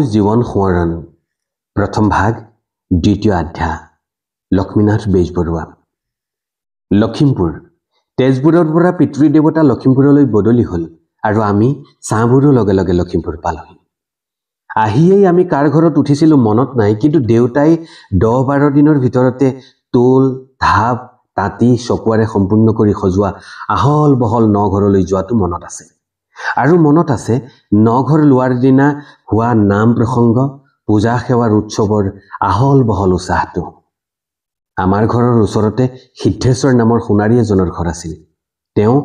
মোৰ জীৱন সোঁৱৰণ প্ৰথম ভাগ দ্বিতীয় আধ্যায় লক্ষ্মীনাথ বেজবৰুৱা লখিমপুৰ তেজপুৰৰ পৰা পিতৃ দেৱতা লখিমপুৰলৈ বদলি হ'ল আৰু আমি চাহবোৰো লগে লগে লখিমপুৰ পালোহি আহিয়েই আমি কাৰ ঘৰত উঠিছিলোঁ মনত নাই কিন্তু দেউতাই দহ বাৰ দিনৰ ভিতৰতে টোল ঢাপ তাঁতি চকুৱাৰে সম্পূৰ্ণ কৰি সজোৱা আহল বহল ন ঘৰলৈ যোৱাটো মনত আছে আৰু মনত আছে নঘৰ লোৱাৰ দিনা হোৱা নাম প্ৰসংগ পূজা সেৱাৰ উৎসৱৰ আহল বহল উৎসাহটো আমাৰ ঘৰৰ ওচৰতে সিদ্ধেশ্বৰ নামৰ সোণাৰী এজনৰ ঘৰ আছিল তেওঁ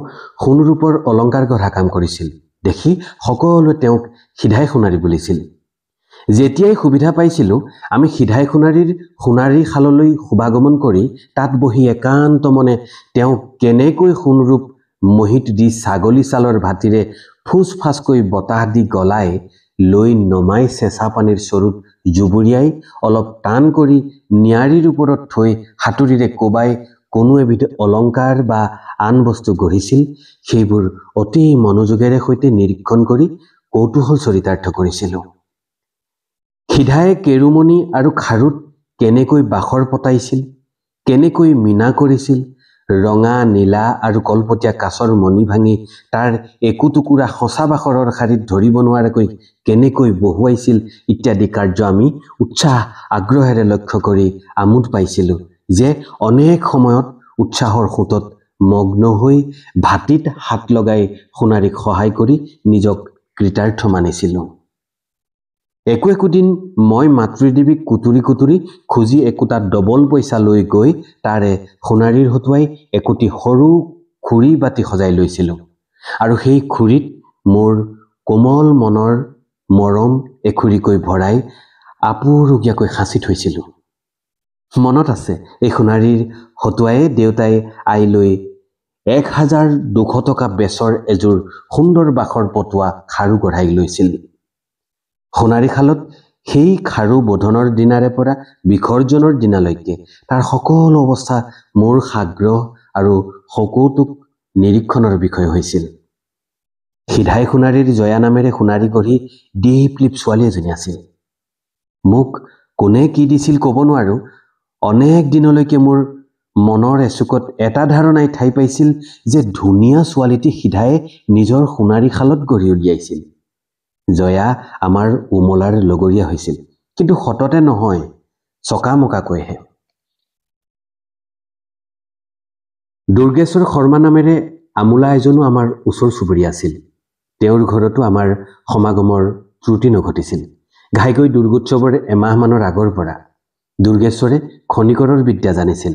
সোণৰূপৰ অলংকাৰ গঢ়া কাম কৰিছিল দেখি সকলোৱে তেওঁক সিধাই সোণাৰী বুলিছিল যেতিয়াই সুবিধা পাইছিলোঁ আমি সিধাই সোণাৰীৰ সোণাৰী শাললৈ শুভাগমন কৰি তাত বহি একান্ত মনে তেওঁক কেনেকৈ সোণৰূপ মহিত দি ছাগলী ছালৰ ভাটিৰে ফুচ ফাচকৈ বতাহ দি গলাই লৈ নমাই চেঁচা পানীৰ স্বৰূপ জুবুৰিয়াই অলপ টান কৰি নিয়াৰীৰ ওপৰত থৈ সাঁতুৰিৰে কোবাই কোনো এবিধ অলংকাৰ বা আন বস্তু গঢ়িছিল সেইবোৰ অতি মনোযোগেৰে সৈতে নিৰীক্ষণ কৰি কৌতূহল চৰিতাৰ্থ কৰিছিলোঁ সিধাই কেৰুমণি আৰু খাৰুত কেনেকৈ বাখৰ পতাইছিল কেনেকৈ মীনা কৰিছিল ৰঙা নীলা আৰু কলপতীয়া কাছৰ মণি ভাঙি তাৰ একোটুকুৰা সঁচা বাখৰৰ শাৰীত ধৰিব নোৱাৰাকৈ কেনেকৈ বহুৱাইছিল ইত্যাদি কাৰ্য আমি উৎসাহ আগ্ৰহেৰে লক্ষ্য কৰি আমোদ পাইছিলোঁ যে অনেক সময়ত উৎসাহৰ সোঁতত মগ্ন হৈ ভাটিত হাত লগাই সোণাৰীক সহায় কৰি নিজক কৃতাৰ্থ মানিছিলোঁ একো একোদিন মই মাতৃদেৱীক কুটুৰি কুতুৰি খুজি একোটা ডবল পইচা লৈ গৈ তাৰে সোণাৰীৰ হতুৱাই একোটি সৰু খুৰি বাতি সজাই লৈছিলোঁ আৰু সেই খুৰীত মোৰ কোমল মনৰ মৰম এখুৰিকৈ ভৰাই আপুৰুগীয়াকৈ সাঁচি থৈছিলোঁ মনত আছে এই সোণাৰীৰ হতুৱাই দেউতাই আইলৈ এক হাজাৰ দুশ টকা বেচৰ এযোৰ সুন্দৰ বাখৰ পটোৱা খাৰু গঢ়াই লৈছিল সোণাৰীশালত সেই খাৰু বোধনৰ দিনাৰে পৰা বিসৰ্জনৰ দিনালৈকে তাৰ সকলো অৱস্থা মোৰ সাগ্ৰহ আৰু শকৌতুক নিৰীক্ষণৰ বিষয় হৈছিল সিধাই সোণাৰীৰ জয়া নামেৰে সোণাৰী গঢ়ি ডিপ লিপ ছোৱালী এজনী আছিল মোক কোনে কি দিছিল ক'ব নোৱাৰোঁ অনেক দিনলৈকে মোৰ মনৰ এচুকত এটা ধাৰণাই ঠাই পাইছিল যে ধুনীয়া ছোৱালীটি সিধাই নিজৰ সোণাৰীশালত গঢ়ি উলিয়াইছিল জয়া আমাৰ উমলাৰ লগৰীয়া হৈছিল কিন্তু সততে নহয় চকা মকাকৈহে দুৰ্গেশ্বৰ শৰ্মা নামেৰে আমোলা এজনো আমাৰ ওচৰ চুবুৰীয়া আছিল তেওঁৰ ঘৰতো আমাৰ সমাগমৰ ত্ৰুটি নঘটিছিল ঘাইকৈ দুৰ্গোৎসৱৰ এমাহমানৰ আগৰ পৰা দুৰ্গেশ্বৰে খনিকৰৰ বিদ্যা জানিছিল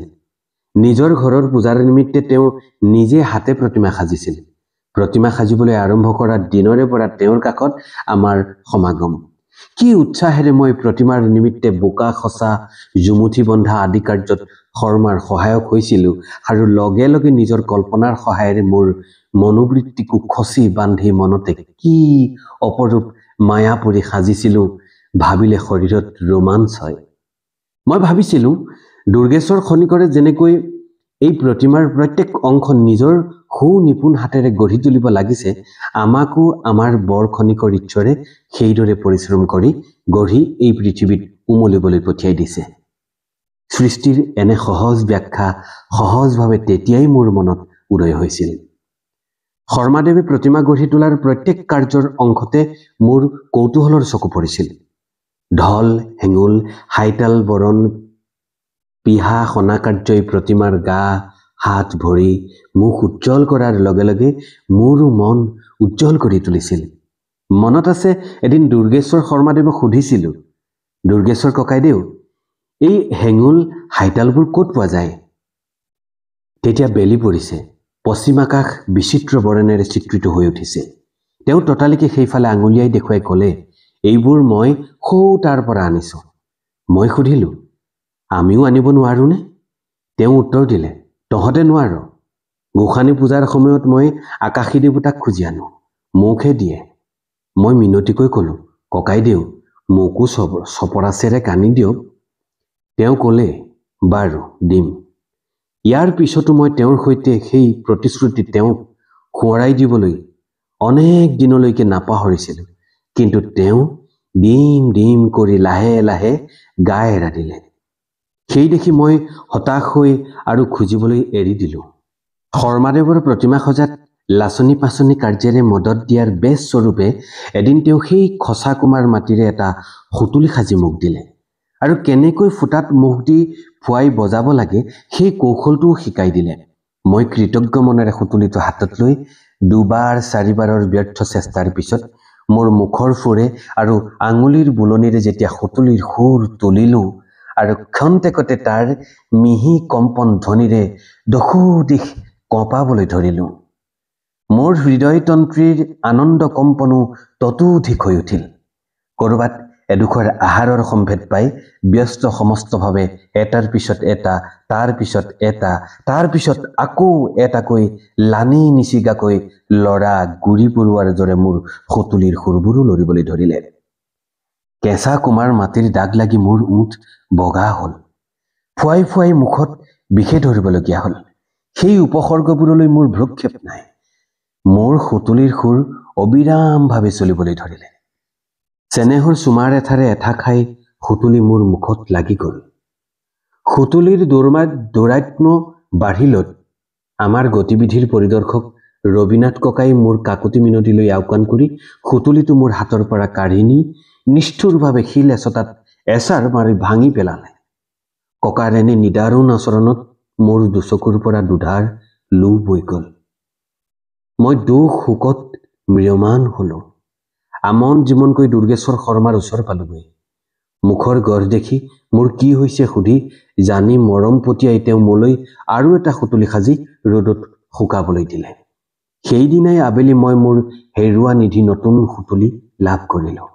নিজৰ ঘৰৰ পূজাৰ নিমিত্তে তেওঁ নিজে হাতে প্ৰতিমা সাজিছিল প্ৰতিমা সাজিবলৈ আৰম্ভ কৰা দিনৰে পৰা তেওঁৰ কাষত আমাৰ সমাগম কি উৎসাহেৰে মই প্ৰতিমাৰ নিমিত্তে বোকা খচা জুমুঠি বন্ধা আদি কাৰ্যত শৰ্মাৰ সহায়ক হৈছিলোঁ আৰু লগে লগে নিজৰ কল্পনাৰ সহায়েৰে মোৰ মনোবৃত্তিকো খচি বান্ধি মনতে কি অপৰূপ মায়া পৰি সাজিছিলো ভাবিলে শৰীৰত ৰোমাঞ্চ হয় মই ভাবিছিলো দুৰ্গেশ্বৰ খনিকৰে যেনেকৈ এই প্ৰতিমাৰ প্ৰত্যেক অংশ নিজৰ সু নিপুণ হাতেৰে গঢ়ি তুলিব লাগিছে আমাকো আমাৰ বৰ খনিকৰ ঈশ্বৰে সেইদৰে পৰিশ্ৰম কৰি গঢ়ি এই পৃথিৱীত উমলিবলৈ পঠিয়াই দিছে সৃষ্টিৰ এনে সহজ ব্যাখ্যা সহজভাৱে তেতিয়াই মোৰ মনত উদয় হৈছিল শৰ্মাদেৱে প্ৰতিমা গঢ়ি তোলাৰ প্ৰত্যেক কাৰ্যৰ অংশতে মোৰ কৌতূহলৰ চকু পৰিছিল ঢল হেঙুল হাইতাল বৰণ পিহা সনাকাৰ্যই প্ৰতিমাৰ গা হাত ভৰি মুখ উজ্জ্বল কৰাৰ লগে লগে মোৰো মন উজ্জ্বল কৰি তুলিছিল মনত আছে এদিন দুৰ্গেশ্বৰ শৰ্মাদেৱক সুধিছিলোঁ দুৰ্গেশ্বৰ ককাইদেউ এই হেঙুল হাইতালবোৰ ক'ত পোৱা যায় তেতিয়া বেলি পৰিছে পশ্চিম আকাশ বিচিত্ৰ বৰণেৰে চিত্ৰিত হৈ উঠিছে তেওঁ ততালিকে সেইফালে আঙুলিয়াই দেখুৱাই ক'লে এইবোৰ মই সৌ তাৰ পৰা আনিছোঁ মই সুধিলোঁ আমিও আনিব নোৱাৰোঁনে তেওঁ উত্তৰ দিলে তহঁতে নোৱাৰ গোসানী পূজাৰ সময়ত মই আকাশী দেৱতাক খুজি আনো মোকহে দিয়ে মই মিনতিকৈ ক'লোঁ ককাইদেউ মোকো চব চপৰাচেৰে কানি দিয়ক তেওঁ ক'লে বাৰু দিম ইয়াৰ পিছতো মই তেওঁৰ সৈতে সেই প্ৰতিশ্ৰুতি তেওঁক সোঁৱৰাই দিবলৈ অনেক দিনলৈকে নাপাহৰিছিলোঁ কিন্তু তেওঁ ডিম ডিম কৰি লাহে লাহে গা এৰা দিলে সেইদেখি মই হতাশ হৈ আৰু খুজিবলৈ এৰি দিলোঁ শৰ্মাদেৱৰ প্ৰতিমা সজাত লাচনী পাচনি কাৰ্যেৰে মদত দিয়াৰ বেচ স্বৰূপে এদিন তেওঁ সেই খচা কুমাৰ মাটিৰে এটা সুতুলি সাজি মোক দিলে আৰু কেনেকৈ ফুটাত মুখ দি ফুৱাই বজাব লাগে সেই কৌশলটোও শিকাই দিলে মই কৃতজ্ঞ মনেৰে সুতুলিটো হাতত লৈ দুবাৰ চাৰিবাৰৰ ব্যৰ্থ চেষ্টাৰ পিছত মোৰ মুখৰ ফুৰে আৰু আঙুলিৰ বুলনিৰে যেতিয়া সুতুলিৰ সুৰ তুলিলোঁ আৰু ক্ষন্তেকতে তাৰ মিহি কম্পন ধ্বনিৰে দশু দিশ কঁপাবলৈ ধৰিলো মোৰ হৃদয় তন্ত্ৰীৰ আনন্দ কম্পনো ততোধিক হৈ উঠিল ক'ৰবাত এডোখৰ আহাৰৰ সম্ভেদ পাই ব্যস্ত সমস্তভাৱে এটাৰ পিছত এটা তাৰ পিছত এটা তাৰ পিছত আকৌ এটাকৈ লানি নিচিগাকৈ লৰা গুৰি পৰোৱাৰ দৰে মোৰ সুতুলিৰ সুৰবোৰো লৰিবলৈ ধৰিলে কেঁচা কুমাৰ মাটিৰ দাগ লাগি মোৰ উঠ বগা হ'ল ফুৱাই ফুৱাই মুখত বিষে ধৰিবলগীয়া হ'ল সেই উপসৰ্গবোৰলৈ মোৰ ভ্ৰক্ষেপ নাই মোৰ সুতুলিৰ সুৰ অবিৰামভাৱে চলিবলৈ ধৰিলে চেনেহৰ চুমাৰ এঠাৰে এঠা খাই সুতুলি মোৰ মুখত লাগি গ'ল সুতুলিৰ দৌৰমা দৌৰাত্ম বাঢ়ি লৈ আমাৰ গতিবিধিৰ পৰিদৰ্শক ৰবীনাথ ককাই মোৰ কাকতি মিনতিলৈ আওকাণ কৰি সুতুলিটো মোৰ হাতৰ পৰা কাঢ়ি নি নিষ্ঠুৰভাৱে শিল এচটাত এচাৰ মাৰি ভাঙি পেলালে ককাৰ এনে নিদাৰুণ আচৰণত মোৰ দুচকুৰ পৰা দুধাৰ লো বৈ গ'ল মই দুখ শোকত ম্ৰিয়মান হ'লো আমন জিমনকৈ দুৰ্গেশ্বৰ শৰ্মাৰ ওচৰ পালোগৈ মুখৰ গঢ় দেখি মোৰ কি হৈছে সুধি জানি মৰম পতিয়াই তেওঁ মোলৈ আৰু এটা সুতুলি সাজি ৰ'দত শুকাবলৈ দিলে সেইদিনাই আবেলি মই মোৰ হেৰুৱা নিধি নতুন সুতুলি লাভ কৰিলোঁ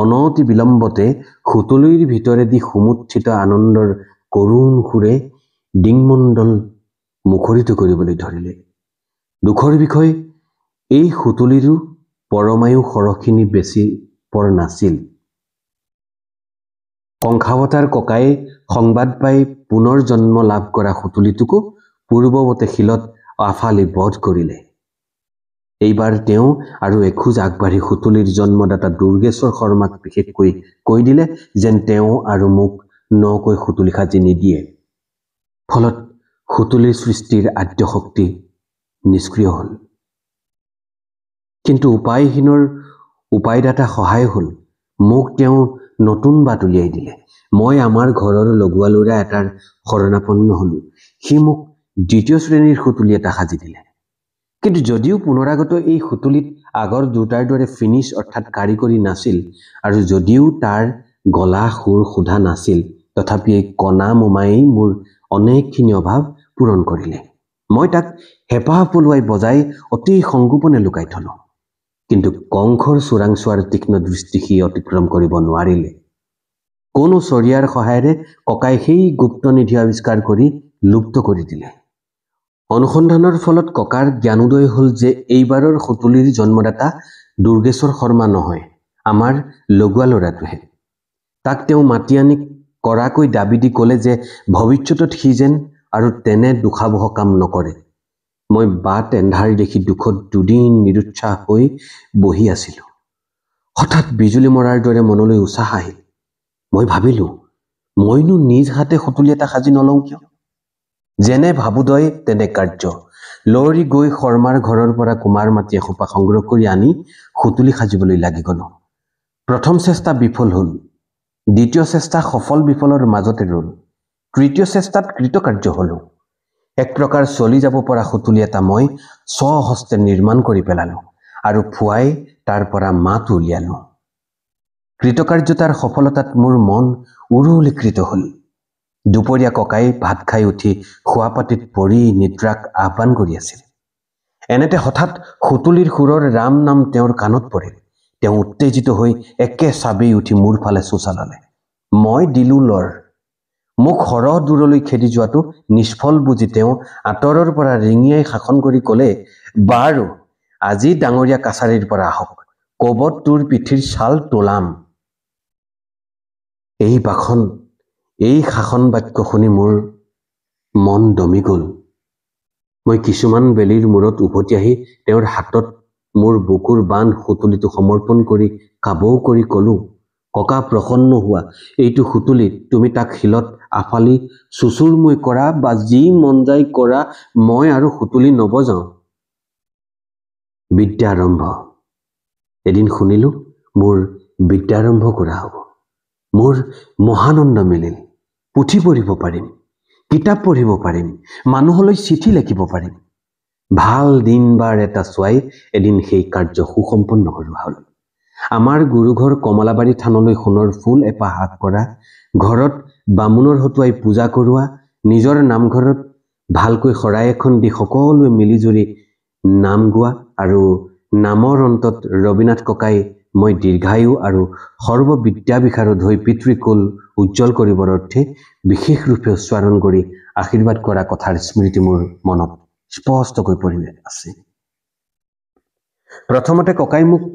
অনতি বিলম্বতে সুতুলিৰ ভিতৰেদি সুমুত্থিত আনন্দৰ কৰুণ সুৰে ডিংমণ্ডল মুখৰিত কৰিবলৈ ধৰিলে দুখৰ বিষয় এই সুতুলিৰো পৰমায়ু সৰহখিনি বেছি পৰ নাছিল কংসাৱতাৰ ককায়ে সংবাদ পাই পুনৰ জন্ম লাভ কৰা সুতুলিটোকো পূৰ্ববতে শিলত আফালি বধ কৰিলে এইবাৰ তেওঁ আৰু এখোজ আগবাঢ়ি সুতুলিৰ জন্মদাতা দুৰ্গেশ্বৰ শৰ্মাক বিশেষকৈ কৈ দিলে যেন তেওঁ আৰু মোক নকৈ সুতুলি সাজি নিদিয়ে ফলত সুতুলিৰ সৃষ্টিৰ আদ্য শক্তি নিষ্ক্ৰিয় হ'ল কিন্তু উপায়হীনৰ উপায়দাতা সহায় হ'ল মোক তেওঁ নতুন বাট উলিয়াই দিলে মই আমাৰ ঘৰৰ লগোৱা ল'ৰা এটাৰ শৰণাপন্ন হলো সি মোক দ্বিতীয় শ্ৰেণীৰ সুতুলি এটা সাজি দিলে কিন্তু যদিও পুনৰাগত এই সুতুলিত আগৰ দুটাৰ দৰে ফিনিছ অৰ্থাৎ কাৰিকৰী নাছিল আৰু যদিও তাৰ গলা সুৰ সোধা নাছিল তথাপি এই কণা মোমায়েই মোৰ অনেকখিনি অভাৱ পূৰণ কৰিলে মই তাক হেঁপাহ পলুৱাই বজাই অতি সংগোপনে লুকাই থলোঁ কিন্তু কংসৰ চোৰাংচোৱাৰ তীক্ষ্ণ দৃষ্টি সি অতিক্ৰম কৰিব নোৱাৰিলে কোনো চৰিয়াৰ সহায়েৰে ককাই সেই গুপ্তনিধি আৱিষ্কাৰ কৰি লুপ্ত কৰি দিলে অনুসন্ধানৰ ফলত ককাৰ জ্ঞানোদয় হ'ল যে এইবাৰৰ সুতুলিৰ জন্মদাতা দুৰ্গেশ্বৰ শৰ্মা নহয় আমাৰ লগোৱা ল'ৰাটোহে তাক তেওঁ মাতি আনি কৰাকৈ দাবী দি ক'লে যে ভৱিষ্যতত সি যেন আৰু তেনে দুখাবহ কাম নকৰে মই বাট এন্ধাৰ দেখি দুখত দুদিন নিৰুৎসাহ হৈ বহি আছিলোঁ হঠাৎ বিজুলী মৰাৰ দৰে মনলৈ উৎসাহ আহিল মই ভাবিলোঁ মইনো নিজ হাতে সুতুলি এটা সাজি নলওঁ কিয় যেনে ভাবোদয় তেনে কাৰ্য লৰি গৈ শৰ্মাৰ ঘৰৰ পৰা কুমাৰ মাটি এসোপা সংগ্ৰহ কৰি আনি সুতুলি সাজিবলৈ লাগি গ'লো প্ৰথম চেষ্টা বিফল হ'ল দ্বিতীয় চেষ্টা সফল বিফলৰ মাজতে ৰ'ল তৃতীয় চেষ্টাত কৃতকাৰ্য হ'লো এক প্ৰকাৰ চলি যাব পৰা সুতুলি এটা মই স্বহস্তে নিৰ্মাণ কৰি পেলালোঁ আৰু ফুৱাই তাৰ পৰা মাত উলিয়ালো কৃতকাৰ্যতাৰ সফলতাত মোৰ মন উৰুলীকৃত হ'ল দুপৰীয়া ককাই ভাত খাই উঠি খোৱা পাতিত পৰি নিদ্ৰাক আহ্বান কৰি আছিল এনেতে হঠাৎ সুতুলিৰ সুৰৰ ৰাম নাম তেওঁৰ কাণত পৰিল তেওঁ উত্তেজিত হৈ একে চাবি উঠি মোৰ ফালে চোচা ললে মই দিলো লৰ মোক সৰহ দূৰলৈ খেদি যোৱাটো নিষ্ফল বুজি তেওঁ আঁতৰৰ পৰা ৰিঙিয়াই শাসন কৰি ক'লে বাৰু আজি ডাঙৰীয়া কাছাৰীৰ পৰা আহক ক'বত তোৰ পিঠিৰ ছাল তোলাম এই বাখন এই শাসন বাক্য শুনি মোৰ মন দমি গ'ল মই কিছুমান বেলিৰ মূৰত উভতি আহি তেওঁৰ হাতত মোৰ বুকুৰ বান্ধ সুতুলিটো সমৰ্পণ কৰি কাবৌ কৰি কলো ককা প্ৰসন্ন হোৱা এইটো সুতুলি তুমি তাক শিলত আফালি চুচুৰমুই কৰা বা যি মন যায় কৰা মই আৰু সুতুলি নবজাওঁ বিদ্যাৰম্ভ এদিন শুনিলোঁ মোৰ বিদ্যাৰম্ভ কৰা হ'ব মোৰ মহানন্দ মিলিল পুথি পঢ়িব পাৰিম কিতাপ পঢ়িব পাৰিম মানুহলৈ চিঠি লিখিব পাৰিম ভাল দিন বাৰ এটা চোৱাই এদিন সেই কাৰ্য সুসম্পন্ন কৰোৱা হ'ল আমাৰ গুৰুঘৰ কমলাবাৰী থানলৈ সোণৰ ফুল এপাহ হাক কৰা ঘৰত বামুণৰ হতুৱাই পূজা কৰোৱা নিজৰ নামঘৰত ভালকৈ শৰাই এখন দি সকলোৱে মিলিজুলি নাম গোৱা আৰু নামৰ অন্তত ৰবীনাথ ককাই মই দীৰ্ঘায়ু আৰু সৰ্ববিদ্যাবিশাৰদ হৈ পিতৃকুল উজ্জ্বল কৰিবৰ অৰ্থে বিশেষ ৰূপে উচ্চাৰণ কৰি আশীৰ্বাদ কৰা কথাৰ স্মৃতি মোৰ মনত স্পষ্টকৈ পৰি আছে প্ৰথমতে ককাই মোক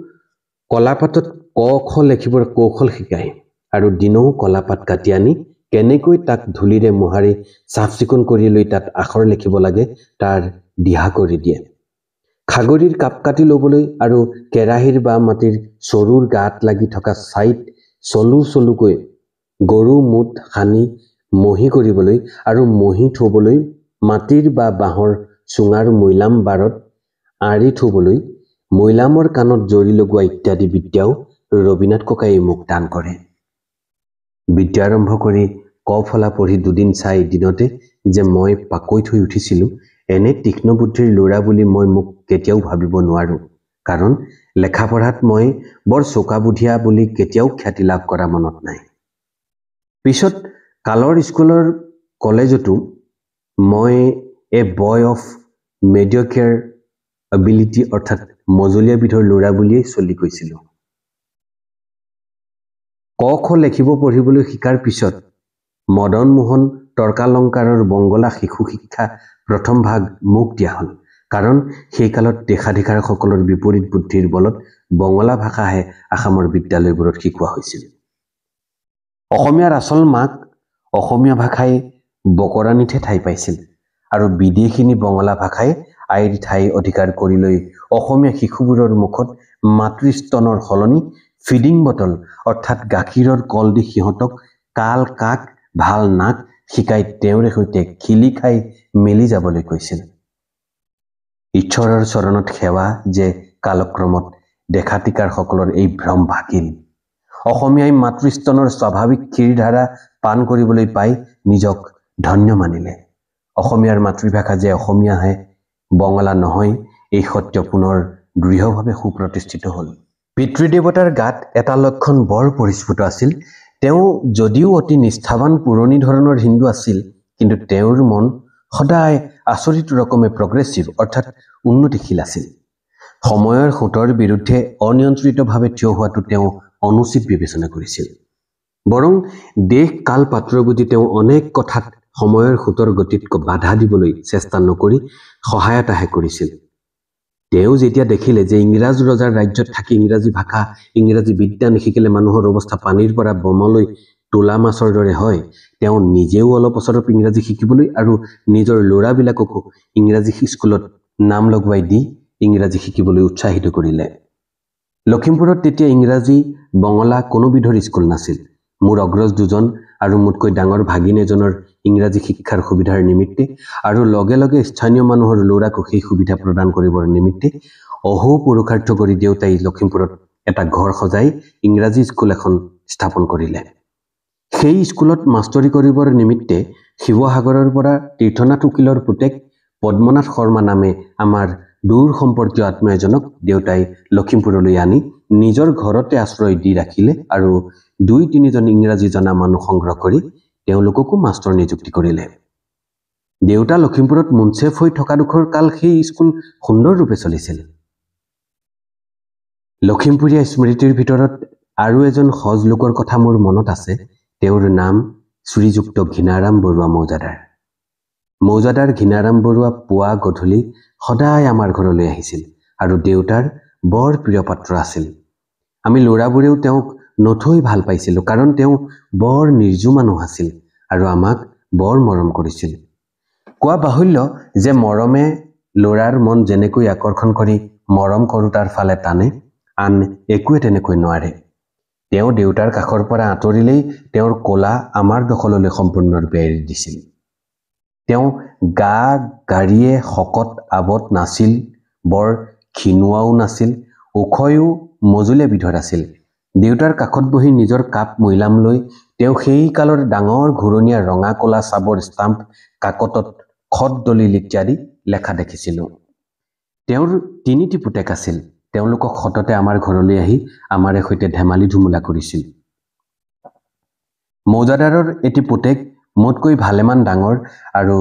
কলাপাতত ক খ লিখিবৰ কৌশল শিকায় আৰু দিনৌ কলাপাত কাটি আনি কেনেকৈ তাক ধূলিৰে মোহাৰি চাফ চিকুণ কৰি লৈ তাত আখৰ লিখিব লাগে তাৰ দিহা কৰি দিয়ে খাগৰিৰ কাপ কাটি ল'বলৈ আৰু কেৰাহীৰ বা মাটিৰ চৰুৰ গাত লাগি থকা ছাইত চলু চলুকৈ গৰু মুত সানি মহি কৰিবলৈ আৰু মহি থ'বলৈ মাটিৰ বা বাঁহৰ চুঙাৰ মৈলাম বাৰত আঁৰি থ'বলৈ মৈলামৰ কাণত জৰি লগোৱা ইত্যাদি বিদ্যাও ৰবীনাথ ককায়ে মোক দান কৰে বিদ্যা আৰম্ভ কৰি ক ফলা পঢ়ি দুদিন চাই দিনতে যে মই পাকৈ থৈ উঠিছিলোঁ এনে তীক্ষ্ণ বুদ্ধিৰ ল'ৰা বুলি মই মোক কেতিয়াও ভাবিব নোৱাৰো কাৰণ লেখা পঢ়াত মই বৰ চোকাবুধীয়া বুলি কেতিয়াও খ্যাতি লাভ কৰা মনত নাই পিছত কালৰ স্কুলৰ কলেজতো মই এ বয় অফ মেডিয়কেয়াৰ এবিলিটি অৰ্থাৎ মজলীয়া বিধৰ ল'ৰা বুলিয়েই চলি গৈছিলো ক খ লিখিব পঢ়িবলৈ শিকাৰ পিছত মদন মোহন তৰ্কালংকাৰৰ বংগলা শিশু শিক্ষা প্ৰথম ভাগ মোক দিয়া হ'ল কাৰণ সেইকালত দেশাধিকাৰসকলৰ বিপৰীত বুদ্ধিৰ বলত বঙলা ভাষাহে আসামৰ বিদ্যালয়বোৰত শিকোৱা হৈছিল অসমীয়াৰ আচল মাক অসমীয়া ভাষাই বকৰাণীতহে ঠাই পাইছিল আৰু বিদেশিনী বঙলা ভাষাই আইৰ ঠাই অধিকাৰ কৰি লৈ অসমীয়া শিশুবোৰৰ মুখত মাতৃ স্তনৰ সলনি ফিডিং বটল অৰ্থাৎ গাখীৰৰ কল দি সিহঁতক কাল কাক ভাল নাক শিকাই তেওঁৰে সৈতে খিলি খাই মেলি যাবলৈ কৈছিল ঈশ্বৰৰ চৰণত সেৱা যে কালক্ৰমত ডেকাটিকাৰসকলৰ এই ভ্ৰম ভাগিল অসমীয়াই মাতৃস্তনৰ স্বাভাৱিক ক্ষীৰধাৰা পান কৰিবলৈ পাই নিজক ধন্য মানিলে অসমীয়াৰ মাতৃভাষা যে অসমীয়াহে বঙলা নহয় এই সত্য পুনৰ দৃঢ়ভাৱে সুপ্ৰতিষ্ঠিত হ'ল পিতৃ দেৱতাৰ গাত এটা লক্ষণ বৰ পৰিস্ফুট আছিল তেওঁ যদিও অতি নিষ্ঠাৱান পুৰণি ধৰণৰ হিন্দু আছিল কিন্তু তেওঁৰ মন সদায় আচৰিত ৰকমে প্ৰগ্ৰেছিভ অৰ্থাৎ উন্নতিশীল আছিল সময়ৰ সোঁতৰ বিৰুদ্ধে অনিয়ন্ত্ৰিতভাৱে থিয় হোৱাটো তেওঁ অনুচিত বিবেচনা কৰিছিল বৰং দেশ কাল পাত্ৰ বুজি তেওঁ অনেক কথাত সময়ৰ সোঁতৰ গতিত বাধা দিবলৈ চেষ্টা নকৰি সহায়তাহে কৰিছিল তেওঁ যেতিয়া দেখিলে যে ইংৰাজ ৰজাৰ ৰাজ্যত থাকি ইংৰাজী ভাষা ইংৰাজী বিদ্যা নিশিকিলে মানুহৰ অৱস্থা পানীৰ পৰা বমলৈ তোলা মাছৰ দৰে হয় তেওঁ নিজেও অলপ ওচৰত ইংৰাজী শিকিবলৈ আৰু নিজৰ ল'ৰাবিলাককো ইংৰাজী স্কুলত নাম লগোৱাই দি ইংৰাজী শিকিবলৈ উৎসাহিত কৰিলে লখিমপুৰত তেতিয়া ইংৰাজী বঙলা কোনোবিধৰ স্কুল নাছিল মোৰ অগ্ৰজ দুজন আৰু মোতকৈ ডাঙৰ ভাগিন এজনৰ ইংৰাজী শিক্ষাৰ সুবিধাৰ নিমিত্তে আৰু লগে লগে স্থানীয় মানুহৰ ল'ৰাকো সেই সুবিধা প্ৰদান কৰিবৰ নিমিত্তে অহো পুৰুষাৰ্থ কৰি দেউতাই লখিমপুৰত এটা ঘৰ সজাই ইংৰাজী স্কুল এখন স্থাপন কৰিলে সেই স্কুলত মাষ্টৰী কৰিবৰ নিমিত্তে শিৱসাগৰৰ পৰা তীৰ্থনাথ উকিলৰ পুতেক পদ্মনাথ শৰ্মা নামে আমাৰ দূৰ সম্পৰ্কীয় আত্মীয় এজনক দেউতাই লখিমপুৰলৈ আনি নিজৰ ঘৰতে আশ্ৰয় দি ৰাখিলে আৰু দুই তিনিজন ইংৰাজী জনা মানুহ সংগ্ৰহ কৰি তেওঁলোককো মাষ্টৰ নিযুক্তি কৰিলে দেউতা লখিমপুৰত মুনছেফ হৈ থকা দুখৰ কাল সেই স্কুল সুন্দৰৰূপে চলিছিল লখিমপুৰীয়া স্মৃতিৰ ভিতৰত আৰু এজন সজ লোকৰ কথা মোৰ মনত আছে তেওঁৰ নাম শ্ৰীযুক্ত ঘৃণাৰাম বৰুৱা মৌজাদাৰ মৌজাদাৰ ঘৃণাৰাম বৰুৱা পুৱা গধূলি সদায় আমাৰ ঘৰলৈ আহিছিল আৰু দেউতাৰ বৰ প্ৰিয় পাত্ৰ আছিল আমি ল'ৰাবোৰেও তেওঁক নথৈ ভাল পাইছিলোঁ কাৰণ তেওঁ বৰ নিৰ্জু মানুহ আছিল আৰু আমাক বৰ মৰম কৰিছিল কোৱা বাহুল্য যে মৰমে ল'ৰাৰ মন যেনেকৈ আকৰ্ষণ কৰি মৰম কৰোঁ তাৰ ফালে টানে আন একোৱে তেনেকৈ নোৱাৰে তেওঁ দেউতাৰ কাষৰ পৰা আঁতৰিলেই তেওঁৰ কলা আমাৰ দখললৈ সম্পূৰ্ণৰূপে এৰি দিছিল তেওঁ গা গাড়ীয়ে শকত আৱত নাছিল বৰ খীনোৱাও নাছিল ওখয়ো মজুলীয়া বিধৰ আছিল দেউতাৰ কাষত বহি নিজৰ কাপ মৈলাম লৈ তেওঁ সেই কালৰ ডাঙৰ ঘূৰণীয়া ৰঙা কলা চাবৰ ষ্টাম্প কাকতত খত দলিল ইত্যাদি লেখা দেখিছিলোঁ তেওঁৰ তিনিটি পুতেক আছিল তেওঁলোকক সততে আমাৰ ঘৰলৈ আহি আমাৰে সৈতে ধেমালি ধুমুলা কৰিছিল মৌজাদাৰৰ এটি পুতেক মোতকৈ ভালেমান ডাঙৰ আৰু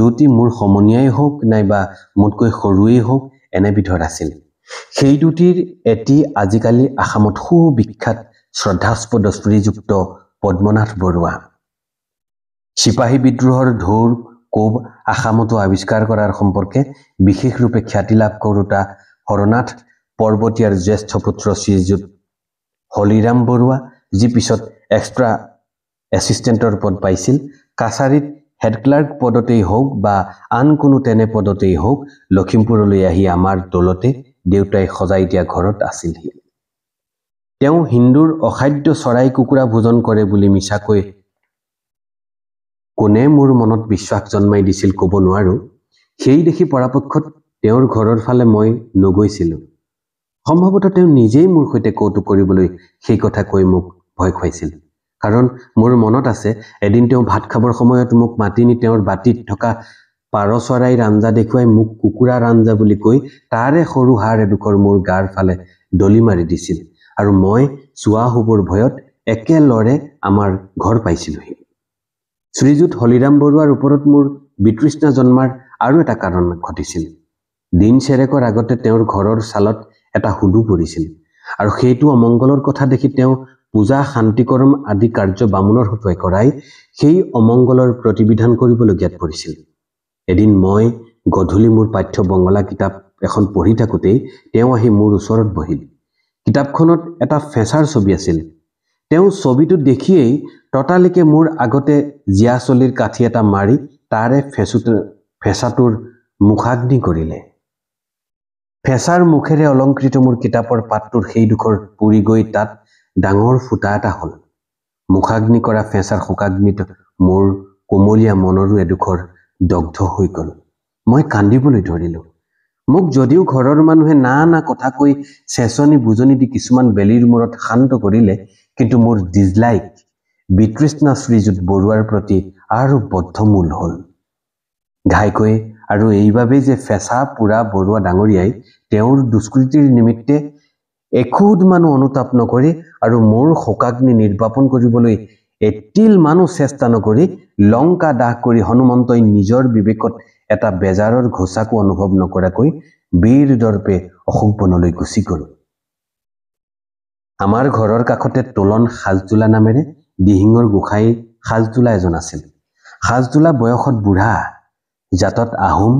দুটি মোৰ সমনীয়াই হওক নাইবা মোতকৈ সৰুৱেই হওক এনেবিধৰ আছিল সেই দুটিৰ এটি আজিকালি আসামত সুবিখ্যাত শ্ৰদ্ধাস্পদ শ্ৰীযুক্ত পদ্মনাথ বৰুৱা চিপাহী বিদ্ৰোহৰ ঢৌৰ কোব আসামতো আৱিষ্কাৰ কৰাৰ সম্পৰ্কে বিশেষৰূপে খ্যাতি লাভ কৰোতা হৰনাথ পৰ্বতীয়াৰ জ্যেষ্ঠ পুত্ৰ শ্ৰীযুত হলিৰাম বৰুৱা যি পিছত এক্সট্ৰা এছিষ্টেণ্টৰ পদ পাইছিল কাছাৰীত হেড ক্লাৰ্ক পদতেই হওক বা আন কোনো তেনে পদতেই হওক লখিমপুৰলৈ আহি আমাৰ দলতে দেউতাই সজাই দিয়া ঘৰত আছিলহি তেওঁ হিন্দুৰ অসাধ্য চৰাই কুকুৰা ভোজন কৰে বুলি মিছাকৈ কোনে মোৰ মনত বিশ্বাস জন্মাই দিছিল ক'ব নোৱাৰোঁ সেই দেখি পৰাপক্ষত তেওঁৰ ঘৰৰ ফালে মই নগৈছিলোঁ সম্ভৱতঃ তেওঁ নিজেই মোৰ সৈতে কৌতুক কৰিবলৈ সেই কথা কৈ মোক ভয় খুৱাইছিল কাৰণ মোৰ মনত আছে এদিন তেওঁ ভাত খাবৰ সময়ত মোক মাতি নি তেওঁৰ বাতিত থকা পাৰ চৰাইৰ আঞ্জা দেখুৱাই মোক কুকুৰাৰ আঞ্জা বুলি কৈ তাৰে সৰু হাড় এডোখৰ মোৰ গাৰ ফালে দলি মাৰি দিছিল আৰু মই চোৱা হ'বৰ ভয়ত একেলৰে আমাৰ ঘৰ পাইছিলোহি শ্ৰীযুত হলিৰাম বৰুৱাৰ ওপৰত মোৰ বিতৃষ্ণা জন্মাৰ আৰু এটা কাৰণ ঘটিছিল দিন চেৰেকৰ আগতে তেওঁৰ ঘৰৰ ছালত এটা সুদু পৰিছিল আৰু সেইটো অমংগলৰ কথা দেখি তেওঁ পূজা শান্তিকৰম আদি কাৰ্য বামুণৰ হতুৱাই কৰাই সেই অমংগলৰ প্ৰতিবিধান কৰিবলগীয়াত পৰিছিল এদিন মই গধূলি মোৰ পাঠ্য বঙলা কিতাপ এখন পঢ়ি থাকোঁতেই তেওঁ আহি মোৰ ওচৰত বহিল কিতাপখনত এটা ফেঁচাৰ ছবি আছিল তেওঁ ছবিটো দেখিয়েই ততালিকে মোৰ আগতে জীয়া চলিৰ কাঠি এটা মাৰি তাৰে ফেঁচুটো ফেঁচাটোৰ মুখাগ্নি কৰিলে ফেঁচাৰ মুখেৰে অলংকৃত মোৰ কিতাপৰ পাতটোৰ সেইডোখৰ পুৰি গৈ তাত ডাঙৰ ফুটা এটা হ'ল মুখাগ্নি কৰা ফেঁচাৰ শোকাগ্নিত মোৰ কোমলীয়া মনৰো এডোখৰ দগ্ধ হৈ গ'ল মই কান্দিবলৈ ধৰিলোঁ মোক যদিও ঘৰৰ মানুহে না না কথা কৈ চেচনি বুজনি দি কিছুমান বেলিৰ মূৰত শান্ত কৰিলে কিন্তু মোৰ ডিজলাইক বিতৃষ্ণা শ্ৰীযুত বৰুৱাৰ প্ৰতি আৰু বদ্ধ মূল হ'ল ঘাইকৈ আৰু এইবাবেই যে ফেঁচা পোৰা বৰুৱা ডাঙৰীয়াই তেওঁৰ দুষ্কৃতিৰ নিমিত্তে এখুদ মানুহ অনুতাপ নকৰি আৰু মোৰ শোকাগ্নি নিৰ্বাপন কৰিবলৈ এটিল মানুহ চেষ্টা নকৰি লংকা দাহ কৰি হনুমন্তই নিজৰ বিবেকত এটা বেজাৰৰ ঘোচাকো অনুভৱ নকৰাকৈ বীৰ দৰ্পে অশোকবনলৈ গুচি গ'ল আমাৰ ঘৰৰ কাষতে তোলন সাজতোলা নামেৰে দিহিঙৰ গোসাঁই সাজতোলা এজন আছিল সাজতোলা বয়সত বুঢ়া জাতত আহোম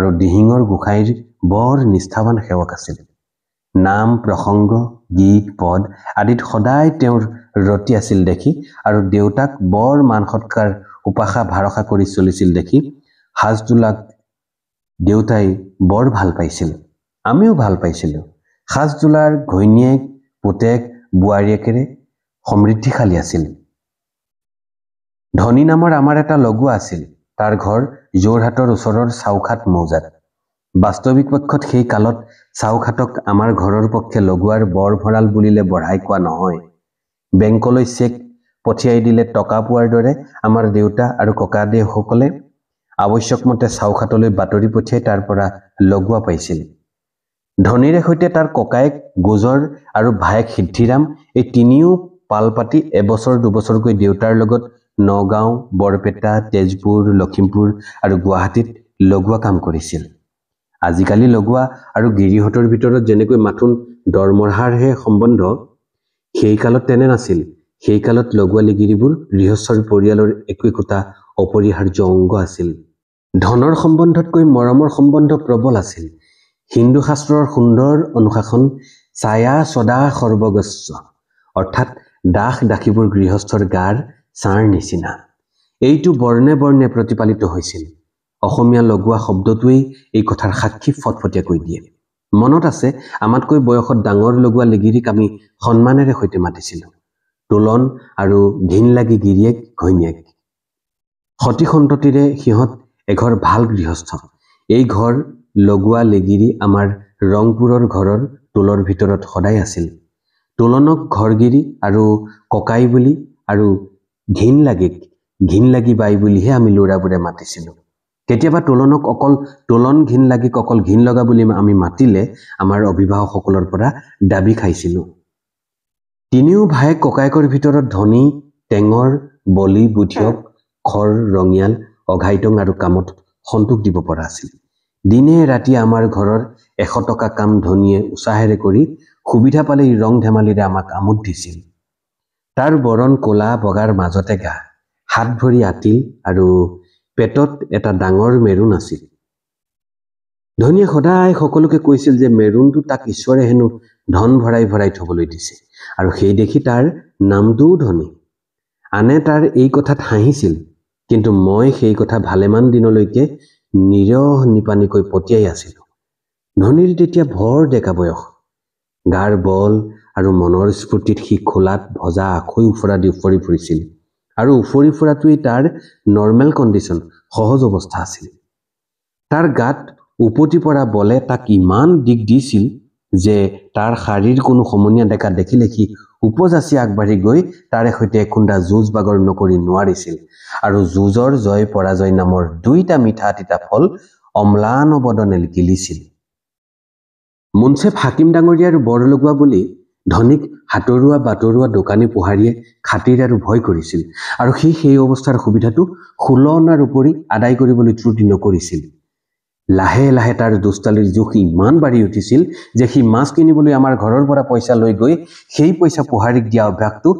আৰু দিহিঙৰ গোসাঁইৰ বৰ নিষ্ঠাৱান সেৱক আছিল নাম প্ৰসংগ গীত পদ আদিত সদায় তেওঁৰ ৰতি আছিল দেখি আৰু দেউতাক বৰ মান সৎকাৰ উপাসা ভাৰসা কৰি চলিছিল দেখি সাজদোলাক দেউতাই বৰ ভাল পাইছিল আমিও ভাল পাইছিলোঁ সাজদোলাৰ ঘৈণীয়েক পুতেক বোৱাৰীয়েকেৰে সমৃদ্ধিশালী আছিল ধনী নামৰ আমাৰ এটা লগুৱা আছিল তাৰ ঘৰ যোৰহাটৰ ওচৰৰ চাওখাত মৌজাত বাস্তৱিক পক্ষত সেই কালত চাওখাটক আমাৰ ঘৰৰ পক্ষে লগোৱাৰ বৰ ভঁৰাল বুলিলে বঢ়াই কোৱা নহয় বেংকলৈ চেক পঠিয়াই দিলে টকা পোৱাৰ দৰে আমাৰ দেউতা আৰু ককাদেউসকলে আৱশ্যকমতে চাওখাটলৈ বাতৰি পঠিয়াই তাৰ পৰা লগোৱা পাইছিল ধনীৰে সৈতে তাৰ ককায়েক গোজৰ আৰু ভায়েক সিদ্ধিৰাম এই তিনিও পাল পাতি এবছৰ দুবছৰকৈ দেউতাৰ লগত নগাঁও বৰপেটা তেজপুৰ লখিমপুৰ আৰু গুৱাহাটীত লগোৱা কাম কৰিছিল আজিকালি লগোৱা আৰু গিৰিহঁতৰ ভিতৰত যেনেকৈ মাথোন দৰমহাৰহে সম্বন্ধ সেইকালত তেনে নাছিল সেইকালত লগোৱা লিগিৰিবোৰ গৃহস্থৰ পৰিয়ালৰ একো একোটা অপৰিহাৰ্য অংগ আছিল ধনৰ সম্বন্ধতকৈ মৰমৰ সম্বন্ধ প্ৰবল আছিল হিন্দু শাস্ত্ৰৰ সুন্দৰ অনুশাসন ছায়া চদা সৰ্বগস্ব অৰ্থাৎ দাস দাসীবোৰ গৃহস্থৰ গাৰ ছাঁৰ নিচিনা এইটো বৰ্ণে বৰ্ণে প্ৰতিপালিত হৈছিল অসমীয়া লগোৱা শব্দটোৱেই এই কথাৰ সাক্ষী ফটফটীয়াকৈ দিয়ে মনত আছে আমাতকৈ বয়সত ডাঙৰ লগোৱা লিগিৰিক আমি সন্মানেৰে সৈতে মাতিছিলোঁ তোলন আৰু ঘিন লাগি গিৰিয়েক ঘৈণীয়েক সতি সন্ততিৰে সিহঁত এঘৰ ভাল গৃহস্থ এই ঘৰ লগোৱা লিগিৰি আমাৰ ৰংপুৰৰ ঘৰৰ তোলৰ ভিতৰত সদায় আছিল তোলনক ঘৰগিৰি আৰু ককাই বুলি আৰু ঘিন লাগিক ঘিন লাগি বাই বুলিহে আমি ল'ৰাবোৰে মাতিছিলোঁ কেতিয়াবা তোলনক অকল তোলন ঘিন লাগি অকল ঘিন লগা বুলি আমি মাতিলে আমাৰ অভিভাৱকসকলৰ পৰা দাবী খাইছিলো তিনিও ভাই ককায়েকৰ ভিতৰত ধনী টেঙৰ বলি বুধিয়ক খৰ ৰঙিয়াল অঘাইটং আৰু কামত সন্তোষ দিব পৰা আছিল দিনে ৰাতি আমাৰ ঘৰৰ এশ টকা কাম ধনীয়ে উৎসাহেৰে কৰি সুবিধা পালে ৰং ধেমালিৰে আমাক আমোদ দিছিল তাৰ বৰণ ক'লা বগাৰ মাজতে গা হাত ভৰি আতিল আৰু পেটত এটা ডাঙৰ মেৰুণ আছিল ধনীয়ে সদায় সকলোকে কৈছিল যে মেৰুণটো তাক ঈশ্বৰে হেনো ধন ভৰাই ভৰাই থবলৈ দিছে আৰু সেই দেখি তাৰ নামটোও ধনী আনে তাৰ এই কথাত হাঁহিছিল কিন্তু মই সেই কথা ভালেমান দিনলৈকে নিৰহ নিপানীকৈ পতিয়াই আছিলোঁ ধনীৰ তেতিয়া বৰ ডেকা বয়স গাৰ বল আৰু মনৰ স্ফূৰ্তিত সি খোলাত ভজা আখৈ ওফৰা দি ওফৰি ফুৰিছিল আৰু উফৰি ফুৰাটোৱেই তাৰ নৰ্মেল কণ্ডিশ্যন সহজ অৱস্থা আছিল তাৰ গাত উপতি পৰা বলে তাক ইমান দিগ দিছিল যে তাৰ শাৰীৰ কোনো সমনীয়া ডেকা দেখি সি উপজাচি আগবাঢ়ি গৈ তাৰে সৈতে একোণ্ডা যুঁজ বাগৰ নকৰি নোৱাৰিছিল আৰু যুঁজৰ জয় পৰাজয় নামৰ দুইটা মিঠা তিতা ফল অম্লানবদনে গিলিছিল মুনছেফ হাকিম ডাঙৰীয়া আৰু বৰলগোৱা বুলি ধনীক হাতৰুৱা বাটৰুৱা দোকানী পোহাৰীয়ে খাতিৰ আৰু ভয় কৰিছিল আৰু সি সেই অৱস্থাৰ সুবিধাটো সুলনাৰ উপৰি আদায় কৰিবলৈ ত্ৰুটি নকৰিছিল লাহে লাহে তাৰ দুষ্টালিৰ জোখ ইমান বাঢ়ি উঠিছিল যে সি মাছ কিনিবলৈ আমাৰ ঘৰৰ পৰা পইচা লৈ গৈ সেই পইচা পোহাৰীক দিয়া অভ্যাসটো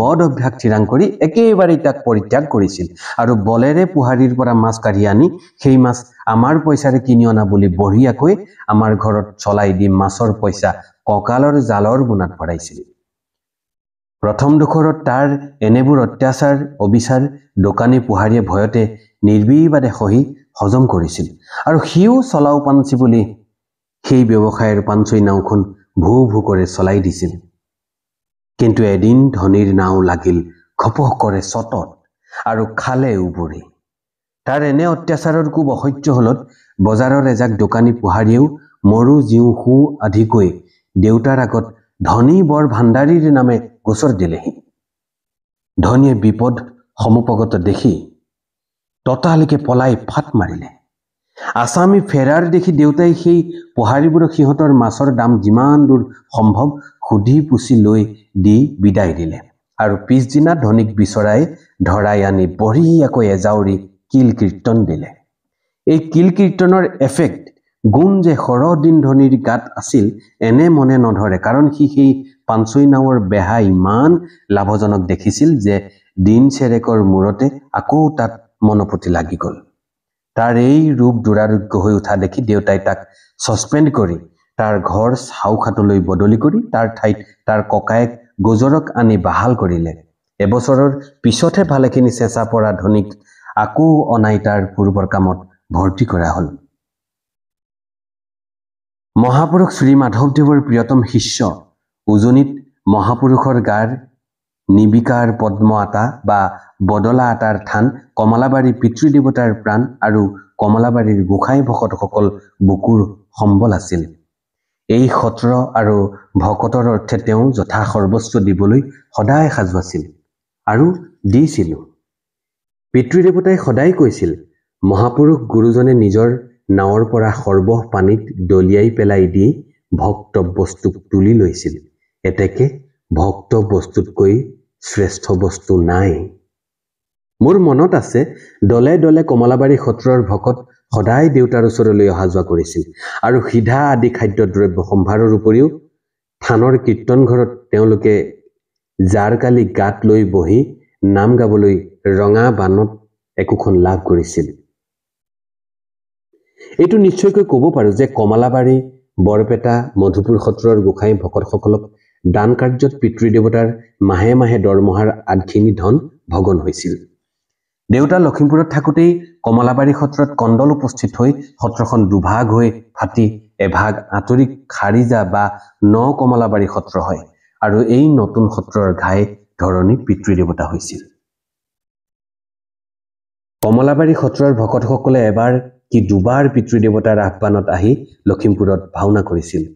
বদ অভ্যাস থিৰাং কৰি একেবাৰেই তাক পৰিত্যাগ কৰিছিল আৰু বলেৰে পোহাৰীৰ পৰা মাছ কাঢ়ি আনি সেই মাছ আমাৰ পইচাৰে কিনি অনা বুলি বঢ়িয়াকৈ আমাৰ ঘৰত চলাই দি মাছৰ পইচা কঁকালৰ জালৰ গুণাত ভৰাইছিল প্ৰথম দুখৰত তাৰ এনেবোৰ অত্যাচাৰ অবিচাৰ দোকানী পোহাৰীয়ে ভয়তে নিৰ্বিবাদে সহি হজম কৰিছিল আৰু সিও চলাও পাঞ্চি বুলি সেই ব্যৱসায়ৰ পাঞ্চৈ নাওখন ভূ ভু কৰে চলাই দিছিল কিন্তু এদিন ধনীৰ নাও লাগিল ঘপহ কৰে চতত আৰু খালে উবৰি তাৰ এনে অত্যাচাৰৰ কোব অসহ্য হলত বজাৰৰ এজাক দোকানী পোহাৰীয়েও মৰু জীও সু আদিকৈ দেউতাৰ আগত ধনী বৰ ভাণ্ডাৰীৰ নামে গোচৰ দিলেহি ধনীয়ে বিপদ সমপগত দেখি ততালিকে পলাই ফাট মাৰিলে আছামী ফেৰাৰ দেখি দেউতাই সেই পোহাৰীবোৰক সিহঁতৰ মাছৰ দাম যিমান দূৰ সম্ভৱ সুধি পুচি লৈ দি বিদায় দিলে আৰু পিছদিনা ধনীক বিচৰাই ধৰাই আনি বঢ়িয়াকৈ এজাউৰি কিল কীৰ্তন দিলে এই কিল কীৰ্তনৰ এফেক্ট গুণ যে সৰহদিন ধনীৰ গাত আছিল এনে মনে নধৰে কাৰণ সি সেই পাঞ্চৈ নাৱৰ বেহা ইমান লাভজনক দেখিছিল যে দিন চেৰেকৰ মূৰতে আকৌ তাত মনপতি লাগি গ'ল তাৰ এই ৰূপ দুৰাৰোগ্য হৈ উঠা দেখি দেউতাই তাক চচপেণ্ড কৰি তাৰ ঘৰ চাওখাটলৈ বদলি কৰি তাৰ ঠাইত তাৰ ককায়েক গোজৰক আনি বাহাল কৰিলে এবছৰৰ পিছতহে ভালেখিনি চেঁচা পৰা ধনীক আকৌ অনাই তাৰ পূৰ্বৰ কামত ভৰ্তি কৰা হ'ল মহাপুৰুষ শ্ৰী মাধৱদেৱৰ প্ৰিয়তম শিষ্য উজনিত মহাপুৰুষৰ গাৰ নিবিকাৰ পদ্ম আতা বা বদলা এটাৰ থান কমলাবাৰীৰ পিতৃ দেৱতাৰ প্ৰাণ আৰু কমলাবাৰীৰ গোসাঁই ভকতসকল বুকুৰ সম্বল আছিল এই সত্ৰ আৰু ভকতৰ অৰ্থে তেওঁ যথা সৰ্বস্ব দিবলৈ সদায় সাজু আছিল আৰু দিছিলো দেৱতাই সদায় কৈছিল মহাপুৰুষ গুৰুজনে নিজৰ নাৱৰ পৰা সৰ্বহ পানীত দলিয়াই পেলাই দি ভক্ত বস্তুক তুলি লৈছিল এতেকে ভক্ত বস্তুতকৈ শ্ৰেষ্ঠ বস্তু নাই মোৰ মনত আছে দলে দলে কমলাবাৰী সত্ৰৰ ভকত সদায় দেউতাৰ ওচৰলৈ অহা যোৱা কৰিছিল আৰু সিধা আদি খাদ্য দ্ৰব্য সম্ভাৰৰ উপৰিও থানৰ কীৰ্তন ঘৰত তেওঁলোকে জাৰকালি গাত লৈ বহি নাম গাবলৈ ৰঙা বানত একোখন লাভ কৰিছিল এইটো নিশ্চয়কৈ ক'ব পাৰোঁ যে কমলাবাৰী বৰপেটা মধুপুৰ সত্ৰৰ গোসাঁই ভকতসকলক দান কাৰ্যত পিতৃ দেৱতাৰ মাহে মাহে দৰমহাৰ আঠখিনি ধন ভগন হৈছিল দেউতা লখিমপুৰত থাকোঁতেই কমলাবাৰী সত্ৰত কণ্ডল উপস্থিত হৈ সত্ৰখন দুভাগ হৈ ফাটি এভাগ আঁতৰি খাৰিজা বা ন কমলাবাৰী সত্ৰ হয় আৰু এই নতুন সত্ৰৰ ঘাই ধৰণী পিতৃ দেৱতা হৈছিল কমলাবাৰী সত্ৰৰ ভকতসকলে এবাৰ কি দুবাৰ পিতৃ দেৱতাৰ আহ্বানত আহি লখিমপুৰত ভাওনা কৰিছিল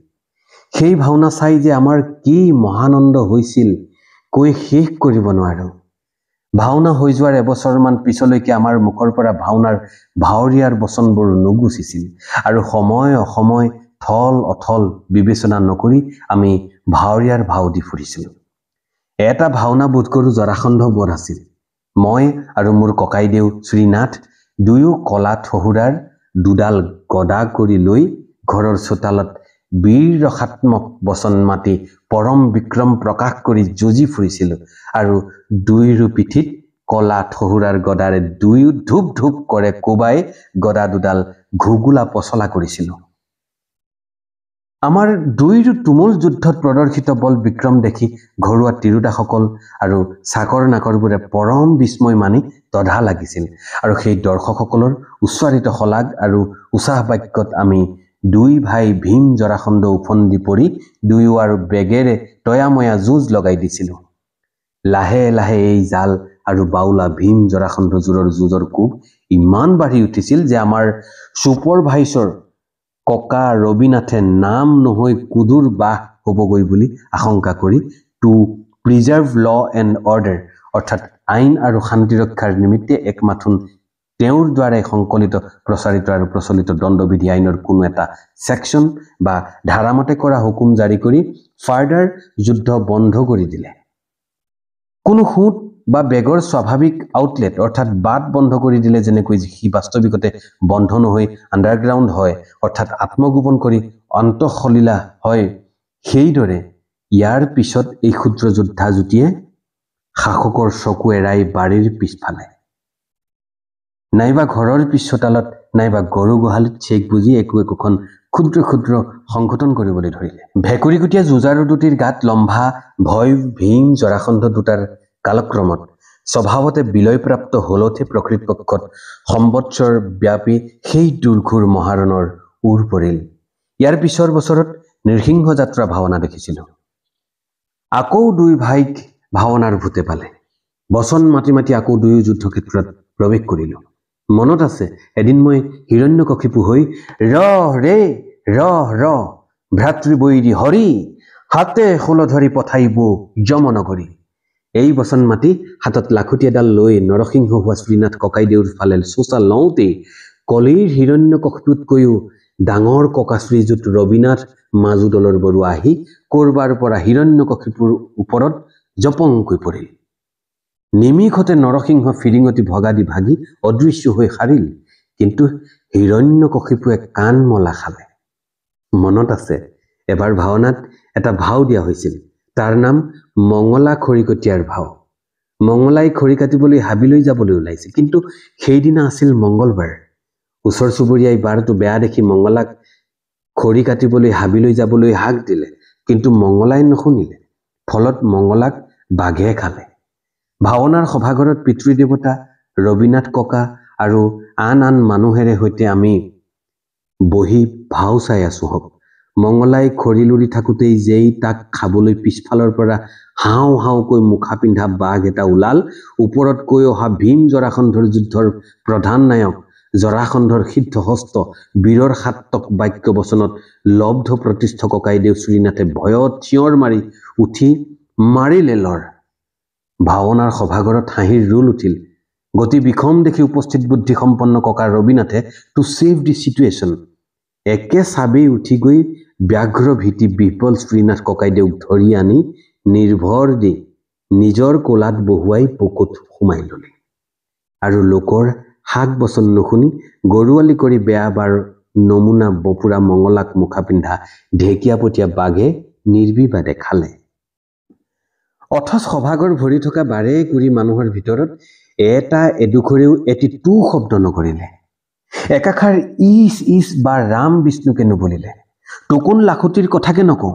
সেই ভাওনা চাই যে আমাৰ কি মহানন্দ হৈছিল কৈ শেষ কৰিব নোৱাৰোঁ ভাওনা হৈ যোৱাৰ এবছৰমান পিছলৈকে আমাৰ মুখৰ পৰা ভাওনাৰ ভাৱৰীয়াৰ বচনবোৰ নুগুচিছিল আৰু সময় অসময় থল অথল বিবেচনা নকৰি আমি ভাৱৰীয়াৰ ভাও দি ফুৰিছিলোঁ এটা ভাওনা বোধ কৰোঁ জৰাখণ্ড বোধ আছিল মই আৰু মোৰ ককাইদেউ শ্ৰীনাথ দুয়ো কলা ঠহুৰাৰ দুডাল গদা কৰি লৈ ঘৰৰ চোতালত বীৰ ৰসাত্মক বচন মাতি পৰম বিক্ৰম প্ৰকাশ কৰি যুঁজি ফুৰিছিলো আৰু দুয়ো পিঠিত কলা ঠহুৰাৰ গদাৰে দুয়ো ধূপ ধূপ কৰে কোবাই গদা দুডাল ঘুগুলা পচলা কৰিছিলো আমাৰ দুয়ো তুমুল যুদ্ধত প্ৰদৰ্শিত বল বিক্ৰম দেখি ঘৰুৱা তিৰোতাসকল আৰু চাকৰ নাকৰবোৰে পৰম বিস্ময় মানি তধা লাগিছিল আৰু সেই দৰ্শকসকলৰ উচ্চাৰিত শলাগ আৰু উৎসাহ বাক্যত আমি দুই ভাই ভীম জৰাখণ্ড ওফন্দি পৰি দুয়ো আৰু বেগেৰে তয়াময়া যুঁজ লগাই দিছিলোঁ লাহে লাহে এই জাল আৰু বাউলা ভীম জৰাখণ্ড যোৰৰ যুঁজৰ কোব ইমান বাঢ়ি উঠিছিল যে আমাৰ চুপৰ ছুপাৰভাইছৰ ককা ৰবীনাথে নাম নহৈ কুদুৰ বাস হ'বগৈ বুলি আশংকা কৰি to preserve law and order অৰ্থাৎ আইন আৰু শান্তি ৰক্ষাৰ নিমিত্তে একমাথোন তেওঁৰ দ্বাৰাই সংকলিত প্ৰচাৰিত আৰু প্ৰচলিত দণ্ডবিধি আইনৰ কোনো এটা ছেকশ্যন বা ধাৰামতে কৰা হুকুম জাৰি কৰি ফাৰ্ডাৰ যুদ্ধ বন্ধ কৰি দিলে কোনো সোঁত বা বেগৰ স্বাভাৱিক আউটলেট অৰ্থাৎ বাট বন্ধ কৰি দিলে যেনেকৈ সি বাস্তৱিকতে বন্ধ নহৈ আণ্ডাৰগ্ৰাউণ্ড হয় অৰ্থাৎ আত্মগোপন কৰি অন্তঃসলীলা হয় সেইদৰে ইয়াৰ পিছত এই ক্ষুদ্ৰ যোদ্ধা যুটীয়ে শাসকৰ চকু এৰাই বাৰীৰ পিছফালে নাইবা ঘৰৰ পিছতালত নাইবা গৰু গোহালিত চেক বুজি একো একোখন ক্ষুদ্ৰ ক্ষুদ্ৰ সংঘটন কৰিবলৈ ধৰিলে ভেকুৰীকুটীয়া যুঁজাৰু দুটিৰ গাত লম্ভা ভয় ভীম জৰাখণ্ড দুটাৰ কালক্ৰমত স্বভাৱতে বিলয়প্ৰাপ্ত হলতহে প্ৰকৃত পক্ষত সম্বৎসৰ ব্যাপী সেই দুৰ্ঘুৰ মহাৰণৰ ওৰ পৰিল ইয়াৰ পিছৰ বছৰত নৃসিংহ যাত্ৰা ভাওনা দেখিছিলোঁ আকৌ দুই ভাইক ভাওনাৰ ভূতে পালে বচন মাতি মাতি আকৌ দুয়ো যুদ্ধক্ষেত্ৰত প্ৰৱেশ কৰিলোঁ মনত আছে এদিন মই হিৰণ্য কশিপু হৈ ৰহ ৰে ৰহ ৰহ বৈৰী হৰি হাতে শোল ধৰি পঠাইব নগৰী এই বচন মাতি হাতত লাখুটি এডাল লৈ নৰসিংহ হোৱা শ্ৰীনাথ ককাইদেউৰ ফালে চোঁচা লওঁতেই কলিৰ হিৰণ্য কক্ষটোতকৈও ডাঙৰ ককাশ্ৰীযুত ৰবীনাথ মাজু দলৰ বৰুৱা আহি কৰবাৰ পৰা হিৰণ্য কশিপুৰ ওপৰত জপংকৈ পৰিল নিমিষতে নৰসিংহ ফিৰিঙতি ভগা দি ভাগি অদৃশ্য হৈ সাৰিল কিন্তু হিৰণ্য কশিপুৱে কাণ মলা খালে মনত আছে এবাৰ ভাওনাত এটা ভাও দিয়া হৈছিল তাৰ নাম মঙলা খৰিকটীয়াৰ ভাও মঙলাই খৰি কাটিবলৈ হাবিলৈ যাবলৈ ওলাইছিল কিন্তু সেইদিনা আছিল মংগলবাৰ ওচৰ চুবুৰীয়াই বাৰটো বেয়া দেখি মঙলাক খৰি কাটিবলৈ হাবিলৈ যাবলৈ হাক দিলে কিন্তু মঙলাই নুশুনিলে ফলত মঙলাক বাঘে খালে ভাওনাৰ সভাগৰত পিতৃ দেৱতা ৰবীনাথ ককা আৰু আন আন মানুহেৰে সৈতে আমি বহি ভাও চাই আছো হওক মঙলাই খৰি লৰি থাকোঁতেই যেই তাক খাবলৈ পিছফালৰ পৰা হাও হাওকৈ মুখা পিন্ধা বাঘ এটা ওলাল ওপৰত কৈ অহা ভীম জৰাখণ্ডৰ যুদ্ধৰ প্ৰধান নায়ক জৰাখণ্ডৰ হস্ত বীৰৰ সাতক বাক্য বচনত লব্ধ প্ৰতিষ্ঠ ককাইদেউ শ্ৰীনাথে ভয়ত চিঞৰ মাৰি উঠি মাৰিলে লৰ ভাওনাৰ সভাগৰত হাঁহিৰ ৰোল উঠিল গতি বিষম দেখি উপস্থিত বুদ্ধিসম্পন্ন ককা ৰবিনাথে টু ছেভ দি চিটুৱেশ্যন একে চাবেই উঠি গৈ ব্যাঘ্ৰ ভীতি বিহবল শ্ৰীনাথ ককাইদেউক ধৰি আনি নিৰ্ভৰ দি নিজৰ কোলাত বহুৱাই বুকুত সোমাই ল'লে আৰু লোকৰ শাক বচন নুশুনি গৰুৱালি কৰি বেয়া বাৰ নমুনা বপুৰা মঙলাক মুখা পিন্ধা ঢেকীয়া ঢেকীয়াপতীয়া বাঘে নিৰ্বিবাদে খালে অথচ সভাগৰ ভৰি থকা বাৰে কুৰি মানুহৰ ভিতৰত এটা এডোখৰেও এটি টু শব্দ নকৰিলে একাষাৰ ইচ ইচ বা ৰাম বিষ্ণুকে নুবুলিলে টোকোন লাখুটিৰ কথাকে নকওঁ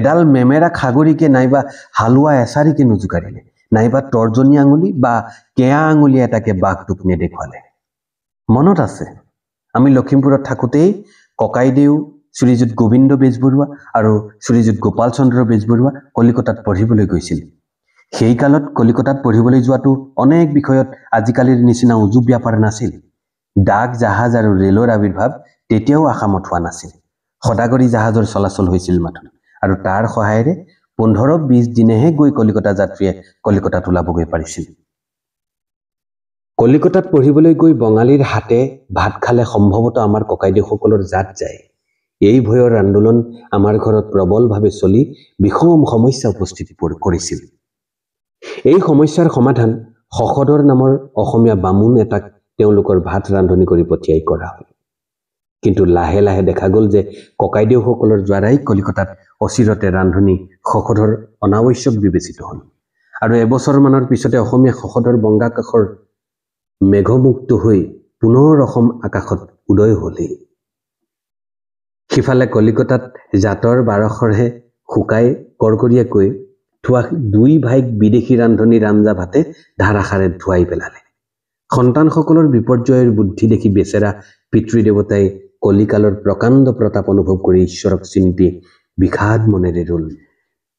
এডাল মেমেৰা খাগৰিকে নাইবা হালোৱা এচাৰিকে নোজোকাৰিলে নাইবা তৰ্জনী আঙুলি বা কেয়া আঙুলি এটাকে বাঘ টোপনিয়ে দেখুৱালে মনত আছে আমি লখিমপুৰত থাকোঁতেই ককাইদেউ শ্ৰীযুত গোবিন্দ বেজবৰুৱা আৰু শ্ৰীযুত গোপাল চন্দ্ৰ বেজবৰুৱা কলিকতাত পঢ়িবলৈ গৈছিল সেই কালত কলিকতাত পঢ়িবলৈ যোৱাটো অনেক বিষয়ত আজিকালিৰ নিচিনা উজু ব্যাপাৰ নাছিল ডাক জাহাজ আৰু ৰেলৰ আৱিৰ্ভাৱ তেতিয়াও আসামত হোৱা নাছিল সদাগৰী জাহাজৰ চলাচল হৈছিল মাথো আৰু তাৰ সহায়েৰে পোন্ধৰ বিছ দিনেহে গৈ কলিকতা যাত্ৰীয়ে কলিকতাত ওলাবগৈ পাৰিছিল কলিকতাত পঢ়িবলৈ গৈ বঙালীৰ হাতে ভাত খালে সম্ভৱতঃ আমাৰ ককাইদেউসকলৰ জাত যায় এই ভয়ৰ আন্দোলন আমাৰ ঘৰত প্ৰবলভাৱে চলি বিষম সমস্যা উপস্থিত কৰিছিল এই সমস্যাৰ সমাধান সখদৰ নামৰ অসমীয়া বামুণ এটাক তেওঁলোকৰ ভাত ৰান্ধনি কৰি পঠিয়াই কৰা হ'ল কিন্তু লাহে লাহে দেখা গ'ল যে ককাইদেউসকলৰ দ্বাৰাই কলিকতাত অচিৰতে ৰান্ধনি সখদৰ অনাৱশ্যক বিবেচিত হ'ল আৰু এবছৰমানৰ পিছতে অসমীয়া সখদৰ বংগা মেঘমুক্ত হৈ পুনৰ অসম আকাশত উদয় হ'লেই সিফালে কলিকতাত জাতৰ বাৰশৰহে শুকাই কৰকৰীয়াকৈ থোৱা দুই ভাইক বিদেশী ৰান্ধনী ৰাঞ্জা ভাতে ধাৰাষাৰে ধুৱাই পেলালে সন্তানসকলৰ বিপৰ্যয়ৰ বুদ্ধি দেখি বেচেৰা পিতৃ দেৱতাই কলিকালৰ প্ৰকাণ্ড প্ৰতাপ অনুভৱ কৰি ঈশ্বৰক চিন্তি বিষাদ মনেৰে ৰ'ল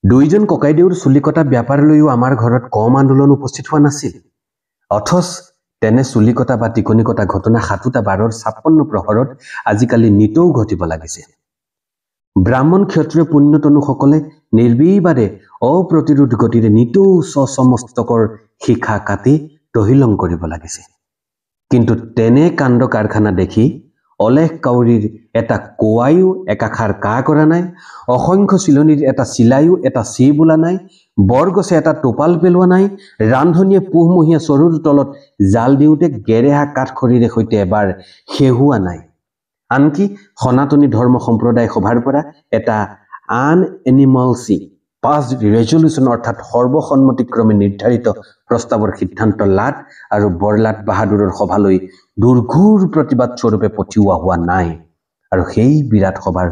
দুয়োজন ককাইদেউৰ চুলি কটা ব্যাপাৰলৈও আমাৰ ঘৰত কম আন্দোলন উপস্থিত হোৱা নাছিল অথচ তেনে চুলি কটা বা টিকনিকটা ঘটনা সাতোটা বাৰৰ ছাপন্ন প্ৰহৰত আজিকালি নিতৌ ঘটিব লাগিছে ব্ৰাহ্মণ ক্ষত্ৰিয় পুণ্যতনুসকলে নিৰ্বিবাৰে অপ্ৰতিৰোধ গতিৰে নিতৌ স্বমস্তকৰ শিখা কাটি তহিলং কৰিব লাগিছে কিন্তু তেনে কাণ্ড কাৰখানা দেখি অলেখ কাউৰীৰ এটা কোৱায়ো একাষাৰ কা কৰা নাই অসংখ্য চিলনীৰ এটা চিলাইও এটা চি বোলা নাই বৰগছে এটা টোপাল পেলোৱা নাই ৰান্ধনীয়ে পুহমহীয়া চৰুৰ তলত জাল দিওঁতে গেৰেহা কাঠ খৰিৰে সৈতে এবাৰ শেহুৱা নাই আনকি সনাতনী ধৰ্ম সম্প্ৰদায় সভাৰ পৰা এটা আন এনিমলচি পাঁচ ৰেজলিউশ্যন অৰ্থাৎ সৰ্বসন্মতিক্ৰমে নিৰ্ধাৰিত প্ৰস্তাৱৰ সিদ্ধান্ত লাট আৰু বৰলাট বাহাদুৰৰ সভালৈ দুৰ্ঘোৰ প্ৰতিবাদ স্বৰূপে পঠিওৱা হোৱা নাই আৰু সেই বিৰাট সভাৰ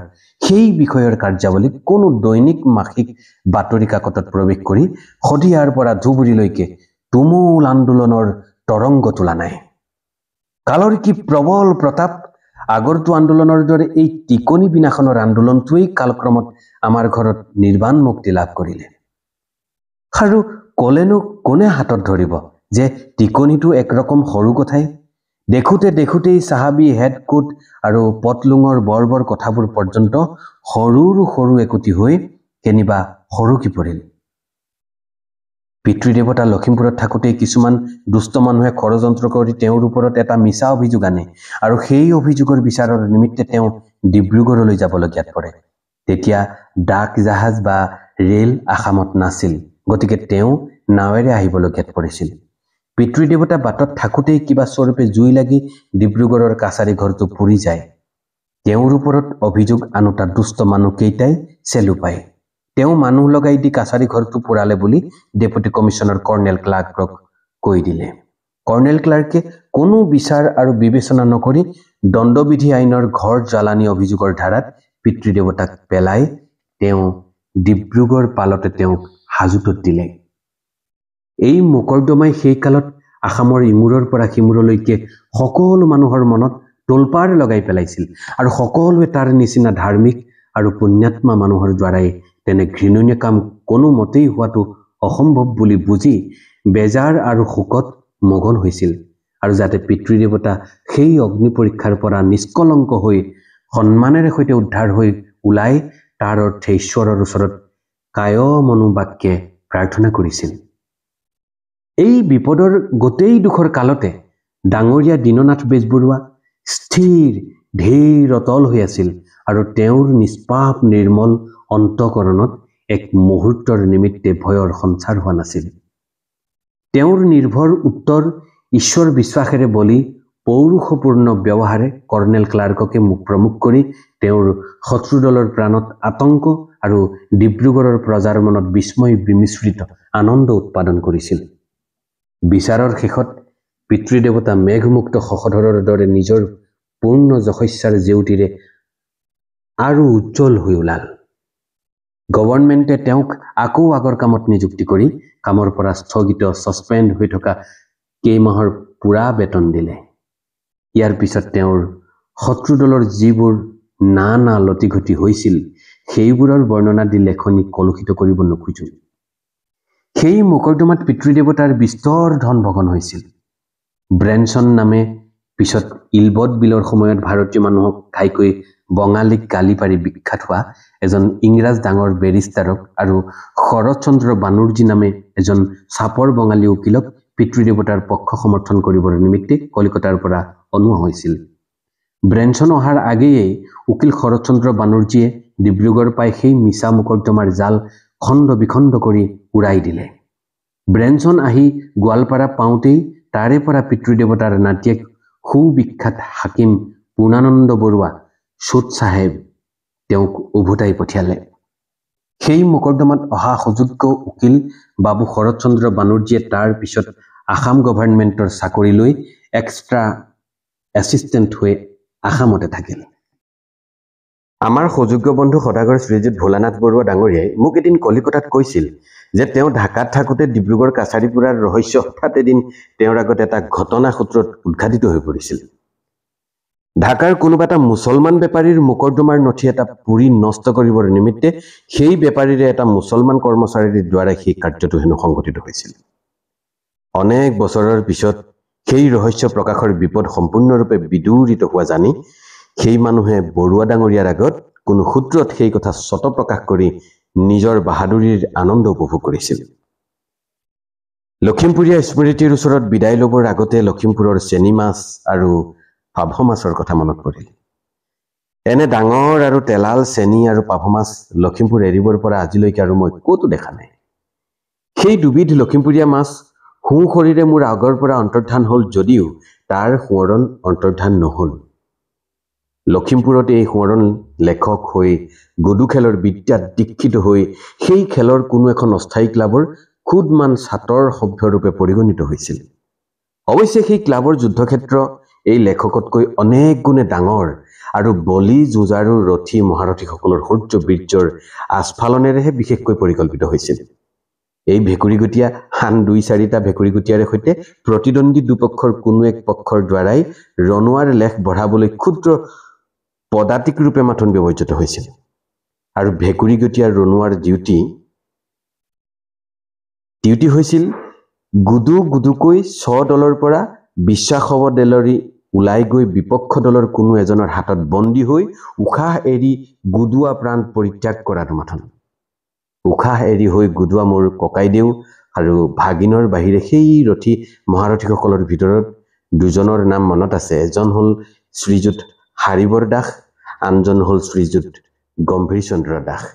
সেই বিষয়ৰ কাৰ্যাৱলী কোনো দৈনিক মাসিক বাতৰি কাকতত প্ৰৱেশ কৰি শদিয়াৰ পৰা ধুবুৰীলৈকে তুমুল আন্দোলনৰ তৰংগ তোলা নাই কালৰ কি প্ৰবল প্ৰতাপ আগৰটো আন্দোলনৰ দৰে এই টিকনি বিনাখনৰ আন্দোলনটোৱেই কালক্ৰমত আমাৰ ঘৰত নিৰ্বাণ মুক্তি লাভ কৰিলে আৰু কলেনো কোনে হাতত ধৰিব যে টিকনিটো একৰকম সৰু কথাই দেখোঁতে দেখোঁতেই চাহাবি হেড কোট আৰু পটলুঙৰ বৰ বৰ কথাবোৰ পৰ্যন্ত সৰু সৰু একোটি হৈ কেনিবা সৰুকি পৰিল পিতৃ দেৱতা লখিমপুৰত থাকোঁতেই কিছুমান দুষ্ট মানুহে ষড়যন্ত্ৰ কৰি তেওঁৰ ওপৰত এটা মিছা অভিযোগ আনে আৰু সেই অভিযোগৰ বিচাৰৰ নিমিত্তে তেওঁ ডিব্ৰুগড়লৈ যাবলগীয়াত পৰে তেতিয়া ডাক জাহাজ বা ৰেল আসামত নাছিল গতিকে তেওঁ নাৱেৰে আহিবলগীয়াত পৰিছিল পিতৃ দেৱতা বাটত থাকোঁতেই কিবা স্বৰূপে জুই লাগি ডিব্ৰুগড়ৰ কাছাৰী ঘৰটো পুৰি যায় তেওঁৰ ওপৰত অভিযোগ আনোতা দুষ্ট মানুহকেইটাই চেলু পায় তেওঁ মানুহ লগাই দি কাছাৰী ঘৰটো পুৰালে বুলি ডেপুটি কমিশ্যনাৰ কৰ্ণেল ক্লাৰ্কক কৈ দিলে কৰ্ণেল ক্লাৰ্কে কোনো বিচাৰ আৰু বিবেচনা নকৰি দণ্ডবিধি আইনৰ ঘৰ জ্বালানী অভিযোগৰ ধাৰাত দেৱতাক পেলাই তেওঁ ডিব্ৰুগড় পালতে তেওঁক হাজোতত দিলে এই মকৰ্দমাই কালত আসামৰ ইমূৰৰ পৰা সিমূৰলৈকে সকলো মানুহৰ মনত তোলপাৰ লগাই পেলাইছিল আৰু সকলোৱে তাৰ নিচিনা ধাৰ্মিক আৰু পুণ্যাত্মা মানুহৰ দ্বাৰাই তেনে ঘৃণনীয় কাম কোনোমতেই হোৱাটো অসম্ভৱ বুলি বুজি বেজাৰ আৰু শোকত মগন হৈছিল আৰু যাতে পিতৃ দেৱতা সেই অগ্নি পৰীক্ষাৰ পৰা নিষ্কলংক হৈ সন্মানেৰে সৈতে উদ্ধাৰ হৈ ওলাই তাৰ অৰ্থে ঈশ্বৰৰ ওচৰত কায় মনোবাক্যে প্ৰাৰ্থনা কৰিছিল এই বিপদৰ গোটেই দুখৰ কালতে ডাঙৰীয়া দীননাথ বেজবৰুৱা স্থিৰ ধীৰ অতল হৈ আছিল আৰু তেওঁৰ নিষ্পাপ নিৰ্মল অন্তকৰণত এক মুহূৰ্তৰ নিমিত্তে ভয়ৰ সঞ্চাৰ হোৱা নাছিল তেওঁৰ নিৰ্ভৰ উত্তৰ ঈশ্বৰ বিশ্বাসেৰে বলি পৌৰুষপূৰ্ণ ব্যৱহাৰে কৰ্ণেল ক্লাৰ্ককে মোক প্ৰমুখ কৰি তেওঁৰ শত্ৰুদলৰ প্ৰাণত আতংক আৰু ডিব্ৰুগড়ৰ প্ৰজাৰ মনত বিস্ময় বিমিশ্ৰিত আনন্দ উৎপাদন কৰিছিল বিচাৰৰ শেষত পিতৃ দেৱতা মেঘমুক্ত শশধৰৰ দৰে নিজৰ পূৰ্ণ যশস্যাৰ জেউতিৰে আৰু উজ্জ্বল হৈ ওলাল গভৰ্ণমেণ্টে তেওঁক আকৌ আগৰ কামত নিযুক্তি কৰি কামৰ পৰা স্থগিত ছাছপেণ্ড হৈ থকা কেইমাহৰ পূৰা বেতন দিলে ইয়াৰ পিছত তেওঁৰ শত্ৰুদলৰ যিবোৰ না না লতিঘটি হৈছিল সেইবোৰৰ বৰ্ণনা দি লেখনি কলুষিত কৰিব নোখোজোঁ সেই মকৰ্দমাত দেৱতাৰ বিস্তৰ ধন ভগন হৈছিল ব্ৰেনচন নামে পিছত ইলবট বিলৰ সময়ত ভাৰতীয় মানুহক ঘাইকৈ বঙালীক গালি পাৰি বিখ্যাত হোৱা এজন ইংৰাজ ডাঙৰ বেৰিষ্টাৰক আৰু শৰৎচন্দ্ৰ বানুৰ্জী নামে এজন চাপৰ বঙালী উকিলক পিতৃ দেৱতাৰ পক্ষ সমৰ্থন কৰিবৰ নিমিত্তে কলিকতাৰ পৰা অনোৱা হৈছিল ব্ৰেঞ্চন অহাৰ আগেয়ে উকিল শৰৎচন্দ্ৰ বানৰ্জীয়ে ডিব্ৰুগড় পাই সেই মিছা মোকৰ্দমাৰ জাল খণ্ড বিখণ্ড কৰি উৰাই দিলে ব্ৰেঞ্চন আহি গোৱালপাৰা পাওঁতেই তাৰে পৰা পিতৃ দেৱতাৰ নাতিয়েক সুবিখ্যাত হাকিম পূৰ্ণানন্দ বৰুৱা চুট চাহেব তেওঁক উভতাই পঠিয়ালে সেই মোকৰ্দমাত অহা সযোগ্য উকিল বাবু শৰৎচন্দ্ৰ বানৰ্জীয়ে তাৰ পিছত আসাম গভৰ্ণমেণ্টৰ চাকৰি লৈ এক্সট্ৰা এছিষ্টেণ্ট হৈ আসামতে থাকিল আমাৰ সযোগ্য বন্ধু সদাগৰ শ্ৰীযুত ভোলানাথ বৰুৱা ডাঙৰীয়াই মোক এদিন কলিকতাত কৈছিল যে তেওঁ ঢাকাত থাকোঁতে ডিব্ৰুগড় কাছাৰীপুৰাৰ ৰহস্য হঠাৎ এদিন তেওঁৰ আগত এটা ঘটনা সূত্ৰত উদ্ঘাটিত হৈ পৰিছিল ঢাকাৰ কোনোবা এটা মুছলমান বেপাৰীৰ মোকৰ্দমাৰ নথি এটা পুৰি নষ্ট কৰিবৰ নিমিত্তে সেই বেপাৰীৰে এটা মুছলমান কৰ্মচাৰীৰ দ্বাৰা সেই কাৰ্যটো হেনো সংঘটিত হৈছিল অনেক বছৰৰ পিছত সেই ৰহস্য প্ৰকাশৰ বিপদ সম্পূৰ্ণৰূপে বিদূৰিত হোৱা জানি সেই মানুহে বৰুৱা ডাঙৰীয়াৰ আগত কোনো সূত্ৰত সেই কথা স্বত প্ৰকাশ কৰি নিজৰ বাহাদুৰীৰ আনন্দ উপভোগ কৰিছিল লখিমপুৰীয়া স্মৃতিৰ ওচৰত বিদায় ল'বৰ আগতে লখিমপুৰৰ চেনী মাছ আৰু পাভ মাছৰ কথা মনত পৰিল এনে ডাঙৰ আৰু তেলাল চেনি আৰু পাভ মাছ লখিমপুৰ এৰিবৰ পৰা আজিলৈকে আৰু মই ক'তো দেখা নাই সেই দুবিধ লখিমপুৰীয়া মাছ সোঁ শৰীৰে মোৰ আগৰ পৰা অন্তৰ্ধান হ'ল যদিও তাৰ সোঁৱৰণ অন্তৰ্ধান নহ'ল লখিমপুৰত এই সোঁৱৰণ লেখক হৈ গুডু খেলৰ বিদ্যাত দীক্ষিত হৈ সেই খেলৰ কোনো এখন অস্থায়ী ক্লাবৰ খুদমান ছাতৰ সভ্যৰূপে পৰিগণিত হৈছিল অৱশ্যে সেই ক্লাবৰ যুদ্ধক্ষেত্ৰ এই লেখকতকৈ অনেক গুণে ডাঙৰ আৰু বলি যুঁজাৰু ৰথী মহাৰথীসকলৰ সূৰ্য বীৰ্যৰ আস্ফালনেৰেহে বিশেষকৈ পৰিকল্পিত হৈছিল এই ভেকুৰীগুটীয়া সান দুই চাৰিটা ভেকুৰীগুটীয়াৰে সৈতে প্ৰতিদ্বন্দ্বী দুপক্ষৰ কোনো এক পক্ষৰ দ্বাৰাই ৰণুৱাৰ লেখ বঢ়াবলৈ ক্ষুদ্ৰ পদাতিক ৰূপে মাথোন ব্যৱহৃত হৈছিল আৰু ভেকুৰীগুটীয়া ৰণুৱাৰ ডিউটি ডিউটি হৈছিল গুদু গুদুকৈ ছ দলৰ পৰা বিশ্বাসৱ দেলৰী ওলাই গৈ বিপক্ষ দলৰ কোনো এজনৰ হাতত বন্দী হৈ উশাহ এৰি গুদুৱা প্ৰাণ পৰিত্যাগ কৰাৰ মাথোন উশাহ এৰি হৈ গুদুৱা মোৰ ককাইদেউ আৰু ভাগিনৰ বাহিৰে সেই ৰথি মহাৰথীসকলৰ ভিতৰত দুজনৰ নাম মনত আছে এজন হ'ল শ্ৰীযুত হাৰিবৰ দাস আনজন হ'ল শ্ৰীযুত গম্ভীৰ চন্দ্ৰ দাস